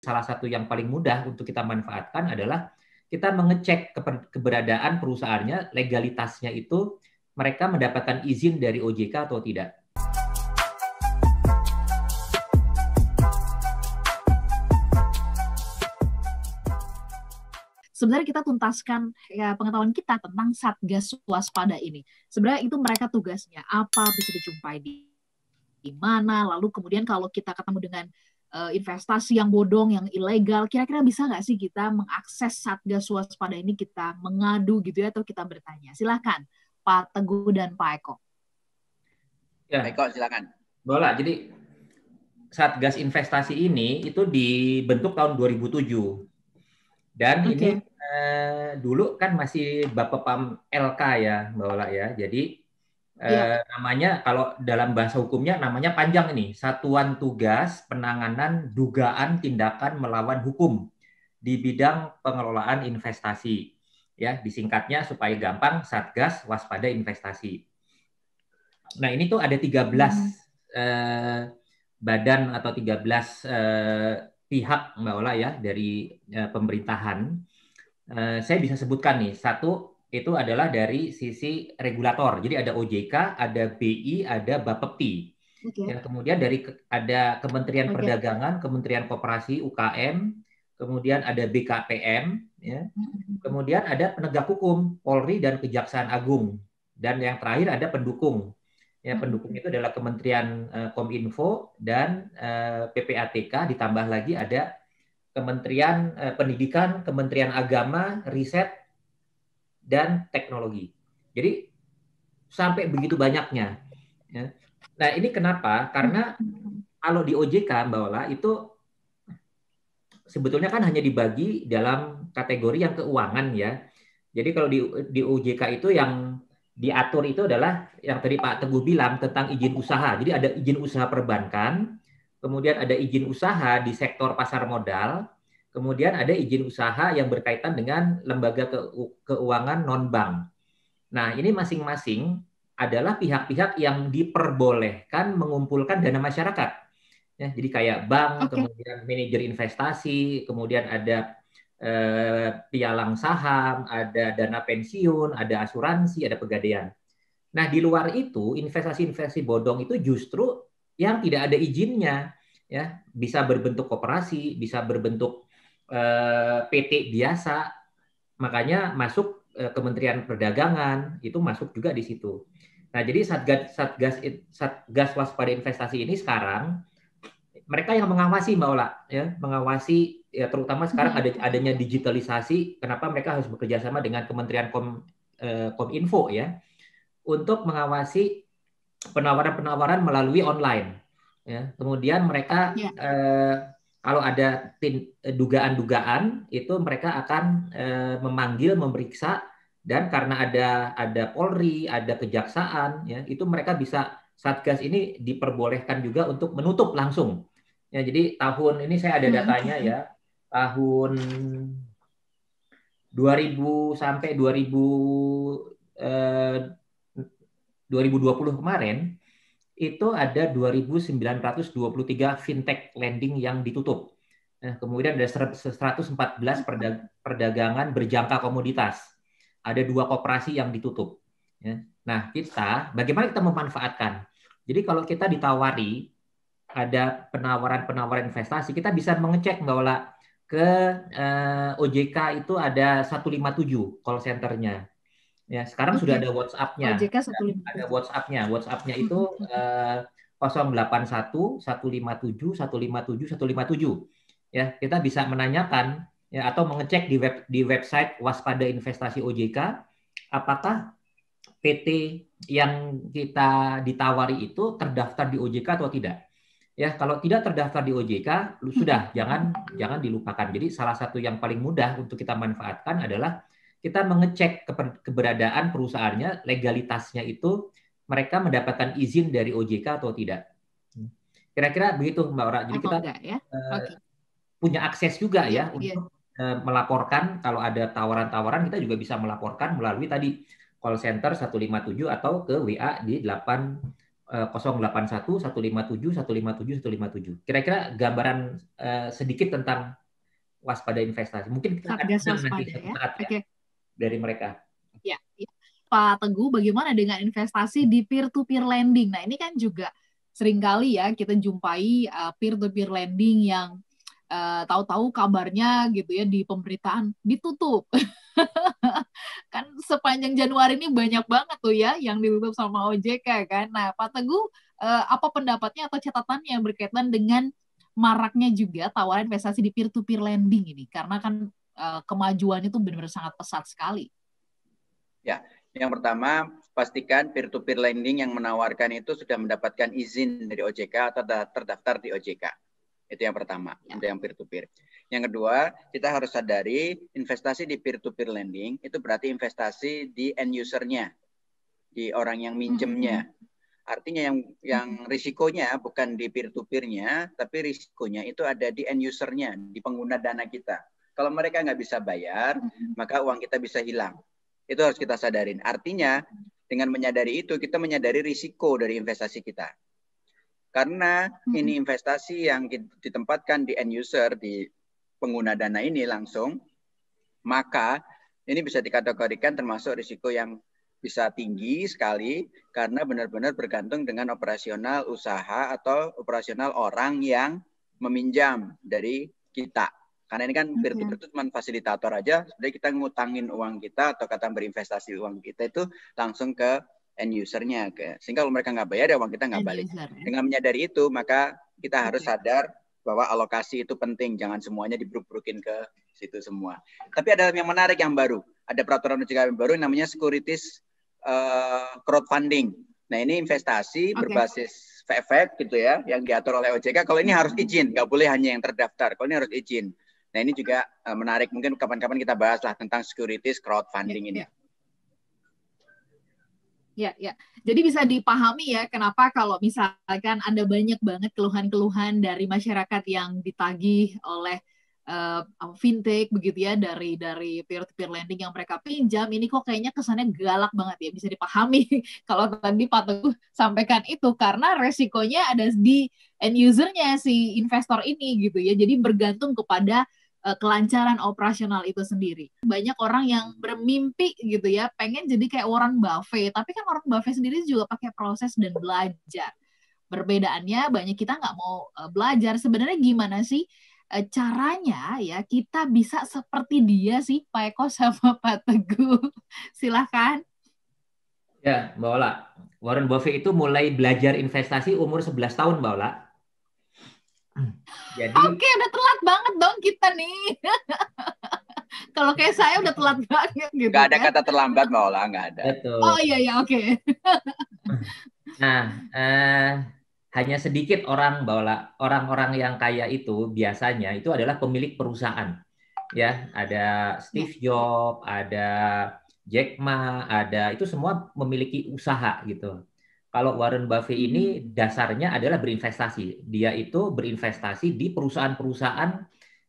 salah satu yang paling mudah untuk kita manfaatkan adalah kita mengecek keberadaan perusahaannya, legalitasnya itu mereka mendapatkan izin dari OJK atau tidak. Sebenarnya kita tuntaskan ya, pengetahuan kita tentang satgas waspada ini. Sebenarnya itu mereka tugasnya apa bisa dijumpai di di mana lalu kemudian kalau kita ketemu dengan uh, investasi yang bodong, yang ilegal. Kira-kira bisa nggak sih kita mengakses Satgas Waspada ini kita mengadu gitu ya atau kita bertanya? Silahkan Pak Teguh dan Pak Eko. Ya. Pak Eko silakan. Bola. Jadi Satgas Investasi ini itu dibentuk tahun 2007. Dan okay. ini eh, dulu kan masih Bapak Pam LK ya, Mbak Ola ya. Jadi Yeah. Iya. namanya kalau dalam bahasa hukumnya namanya panjang ini satuan tugas penanganan dugaan tindakan melawan hukum di bidang pengelolaan investasi ya disingkatnya supaya gampang satgas waspada investasi nah ini tuh ada 13 hmm. eh, badan atau 13 eh, pihak mbak Ola ya dari eh, pemerintahan eh, saya bisa sebutkan nih satu itu adalah dari sisi regulator. Jadi ada OJK, ada BI, ada Bapepti. Okay. Ya, kemudian dari ke, ada Kementerian okay. Perdagangan, Kementerian Koperasi, UKM, kemudian ada BKPM, ya. Mm-hmm. kemudian ada penegak hukum, Polri dan Kejaksaan Agung, dan yang terakhir ada pendukung. Ya, pendukung mm-hmm. itu adalah Kementerian uh, Kominfo dan uh, eh, PPATK, ditambah lagi ada Kementerian uh, Pendidikan, Kementerian Agama, Riset, dan teknologi. Jadi sampai begitu banyaknya. Ya. Nah ini kenapa? Karena kalau di OJK Mbak Ola itu sebetulnya kan hanya dibagi dalam kategori yang keuangan ya. Jadi kalau di, di OJK itu yang diatur itu adalah yang tadi Pak Teguh bilang tentang izin usaha. Jadi ada izin usaha perbankan, kemudian ada izin usaha di sektor pasar modal, Kemudian ada izin usaha yang berkaitan dengan lembaga ke keuangan non-bank. Nah, ini masing-masing adalah pihak-pihak yang diperbolehkan mengumpulkan dana masyarakat. Ya, jadi kayak bank, okay. kemudian manajer investasi, kemudian ada eh, pialang saham, ada dana pensiun, ada asuransi, ada pegadaian. Nah, di luar itu investasi-investasi bodong itu justru yang tidak ada izinnya, ya bisa berbentuk kooperasi, bisa berbentuk Eh, PT biasa, makanya masuk eh, Kementerian Perdagangan itu masuk juga di situ. Nah, jadi satgas satgas satgas waspada investasi ini sekarang mereka yang mengawasi Mbak Ola, ya, mengawasi ya terutama sekarang mm-hmm. ada adanya digitalisasi, kenapa mereka harus bekerja sama dengan Kementerian Kom eh, Kominfo ya untuk mengawasi penawaran-penawaran melalui online. Ya, kemudian mereka ya. Eh, kalau ada eh, dugaan-dugaan itu mereka akan eh, memanggil, memeriksa dan karena ada ada Polri, ada kejaksaan ya, itu mereka bisa Satgas ini diperbolehkan juga untuk menutup langsung. Ya, jadi tahun ini saya ada hmm, datanya ya. Tahun 2000 sampai 2000 eh, 2020 kemarin itu ada 2.923 fintech lending yang ditutup. Nah, kemudian ada 114 perdagangan berjangka komoditas. Ada dua koperasi yang ditutup. Ya. Nah, kita bagaimana kita memanfaatkan? Jadi kalau kita ditawari ada penawaran-penawaran investasi, kita bisa mengecek Mbak ke eh, OJK itu ada 157 call centernya. Ya, sekarang okay. sudah ada WhatsApp-nya. OJK 157. Ada WhatsApp-nya. WhatsApp-nya itu uh, 081 157 157 157. Ya, kita bisa menanyakan ya atau mengecek di web di website Waspada Investasi OJK apakah PT yang kita ditawari itu terdaftar di OJK atau tidak. Ya, kalau tidak terdaftar di OJK, hmm. sudah jangan jangan dilupakan. Jadi salah satu yang paling mudah untuk kita manfaatkan adalah kita mengecek keberadaan perusahaannya, legalitasnya itu mereka mendapatkan izin dari OJK atau tidak. Hmm. Kira-kira begitu Mbak Ora. Jadi oh, kita enggak, ya? Eh, okay. punya akses juga yeah, ya iya. untuk yeah. melaporkan kalau ada tawaran-tawaran kita juga bisa melaporkan melalui tadi call center 157 atau ke WA di 8 081 157 157 157. Kira-kira gambaran uh, sedikit tentang waspada investasi. Mungkin kita akan nanti ya. ya. Okay dari mereka. Ya, ya. Pak Teguh, bagaimana dengan investasi di peer-to-peer lending? Nah, ini kan juga sering kali ya kita jumpai eh, peer-to-peer lending yang uh, tahu-tahu kabarnya gitu ya di pemberitaan ditutup. kan sepanjang Januari ini banyak banget tuh ya yang ditutup sama OJK kan. Nah, Pak Teguh, uh, apa pendapatnya atau catatannya berkaitan dengan maraknya juga tawaran investasi di peer to -peer lending ini? Karena kan Eh, kemajuan kemajuannya itu benar-benar sangat pesat sekali. Ya, yang pertama pastikan peer-to-peer lending yang menawarkan itu sudah mendapatkan izin dari OJK atau terdaftar di OJK. Itu yang pertama, ya. untuk yang peer-to-peer. Yang kedua, kita harus sadari investasi di peer-to-peer lending itu berarti investasi di end usernya, di orang yang minjemnya. -hmm. Artinya yang yang mm-hmm. risikonya bukan di peer-to-peernya, tapi risikonya itu ada di end usernya, di pengguna dana kita kalau mereka nggak bisa bayar, maka uang kita bisa hilang. Itu harus kita sadarin. Artinya, dengan menyadari itu, kita menyadari risiko dari investasi kita. Karena ini investasi yang ditempatkan di end user, di pengguna dana ini langsung, maka ini bisa dikategorikan termasuk risiko yang bisa tinggi sekali karena benar-benar bergantung dengan operasional usaha atau operasional orang yang meminjam dari kita. Karena ini kan peer to peer itu cuma fasilitator aja. Sebenarnya kita ngutangin uang kita atau kata berinvestasi uang kita itu langsung ke end usernya. Sehingga kalau mereka nggak bayar ya uang kita nggak balik. Ya. Dengan menyadari itu maka kita harus sadar bahwa alokasi itu penting. Jangan semuanya dibruk-brukin ke situ semua. Tapi ada yang menarik yang baru. Ada peraturan OJK yang baru yang namanya securities eh, crowdfunding. Nah ini investasi okay. berbasis efek gitu ya yang diatur oleh OJK. Kalau ini harus izin, nggak boleh hanya yang terdaftar. Kalau ini harus izin. Nah ini juga uh, menarik, mungkin kapan-kapan kita bahas lah tentang securities crowdfunding ya, ini. Ya. ya, ya. Jadi bisa dipahami ya kenapa kalau misalkan ada banyak banget keluhan-keluhan dari masyarakat yang ditagih oleh eh, fintech begitu ya dari dari peer to peer lending yang mereka pinjam ini kok kayaknya kesannya galak banget ya bisa dipahami kalau tadi Pak Teguh sampaikan itu karena resikonya ada di end usernya si investor ini gitu ya. Jadi bergantung kepada Eh, kelancaran operasional itu sendiri. Banyak orang yang hmm. bermimpi gitu ya, pengen jadi kayak orang buffet, tapi kan orang buffet sendiri juga pakai proses dan belajar. Perbedaannya banyak kita nggak mau eh, belajar. Sebenarnya gimana sih eh, caranya ya kita bisa seperti dia sih Pak Eko sama Pak Teguh? Silahkan. Ya, Mbak Ola. Warren Buffett itu mulai belajar investasi umur 11 tahun, Mbak Ola. Jadi Oke, okay, udah telat banget dong kita nih. Kalau kayak saya udah telat banget gitu. Gak ada kan. kata terlambat lah nggak ada. Betul. Oh iya iya oke. Okay. nah, eh, hanya sedikit orang Maula, orang-orang yang kaya itu biasanya itu adalah pemilik perusahaan. Ya, ada Steve ya. Jobs, ada Jack Ma, ada itu semua memiliki usaha gitu kalau Warren Buffett ini hmm. dasarnya adalah berinvestasi. Dia itu berinvestasi di perusahaan-perusahaan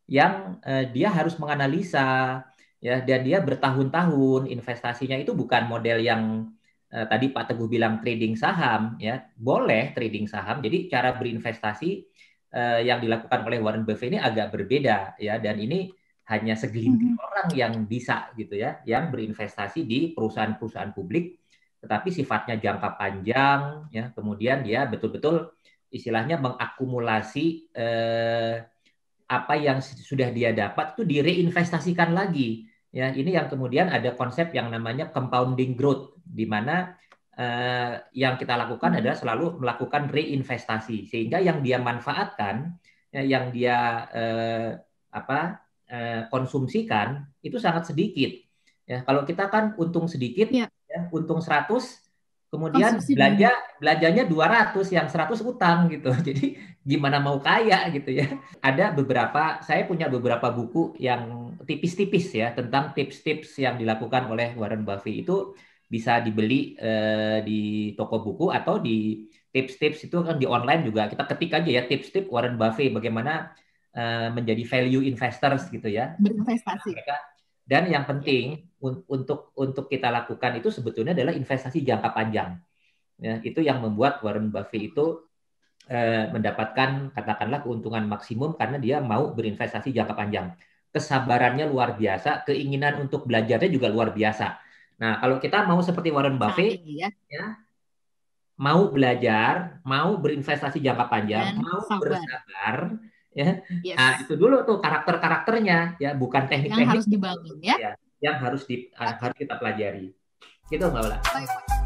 yang eh, dia harus menganalisa ya dan dia bertahun-tahun investasinya itu bukan model yang eh, tadi Pak Teguh bilang trading saham ya. Boleh trading saham. Jadi cara berinvestasi eh, yang dilakukan oleh Warren Buffett ini agak berbeda ya dan ini hanya segelintir hmm. orang yang bisa gitu ya yang berinvestasi di perusahaan-perusahaan publik tetapi sifatnya jangka panjang ya kemudian dia betul-betul istilahnya mengakumulasi eh, apa yang sudah dia dapat itu direinvestasikan lagi ya ini yang kemudian ada konsep yang namanya compounding growth di mana eh, yang kita lakukan hmm. adalah selalu melakukan reinvestasi sehingga yang dia manfaatkan ya, yang dia eh, apa eh, konsumsikan itu sangat sedikit ya kalau kita kan untung sedikit ya ya, untung 100 kemudian Konsumsi belanja banyak. belanjanya 200 yang 100 utang gitu jadi gimana mau kaya gitu ya ada beberapa saya punya beberapa buku yang tipis-tipis ya tentang tips-tips yang dilakukan oleh Warren Buffett itu bisa dibeli eh, di toko buku atau di tips-tips itu kan di online juga kita ketik aja ya tips-tips Warren Buffett bagaimana eh, menjadi value investors gitu ya berinvestasi mereka dan yang iya. penting un untuk untuk kita lakukan itu sebetulnya adalah investasi jangka panjang. Ya, itu yang membuat Warren Buffett itu eh, mendapatkan katakanlah keuntungan maksimum karena dia mau berinvestasi jangka panjang. Kesabarannya luar biasa, keinginan untuk belajarnya juga luar biasa. Nah, kalau kita mau seperti Warren Buffett, nah, ya. ya mau belajar, mau berinvestasi jangka panjang, Dan mau sabar. bersabar, ya yes. nah, itu dulu tuh karakter karakternya ya bukan teknik, -teknik yang harus dibangun ya, ya yang harus di uh, harus kita pelajari gitu mbak Bye.